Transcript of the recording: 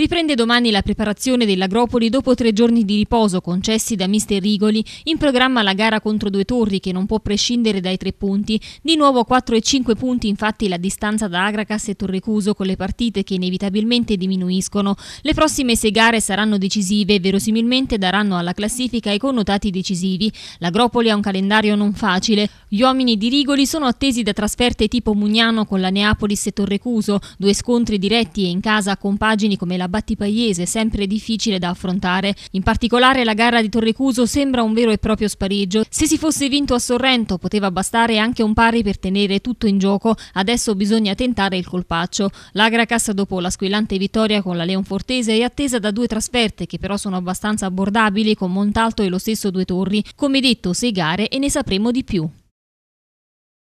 Riprende domani la preparazione dell'Agropoli dopo tre giorni di riposo concessi da mister Rigoli, in programma la gara contro due torri che non può prescindere dai tre punti, di nuovo 4 e 5 punti infatti la distanza da Agracas e Torrecuso con le partite che inevitabilmente diminuiscono. Le prossime sei gare saranno decisive e verosimilmente daranno alla classifica i connotati decisivi. L'Agropoli ha un calendario non facile, gli uomini di Rigoli sono attesi da trasferte tipo Mugnano con la Neapolis e Torrecuso, due scontri diretti e in casa con pagini come la Battipagliese, sempre difficile da affrontare. In particolare la gara di Torrecuso sembra un vero e proprio spareggio. Se si fosse vinto a Sorrento poteva bastare anche un pari per tenere tutto in gioco, adesso bisogna tentare il colpaccio. L'Agracas dopo la squillante vittoria con la Leonfortese è attesa da due trasferte che però sono abbastanza abbordabili con Montalto e lo stesso Due Torri. Come detto, sei gare e ne sapremo di più.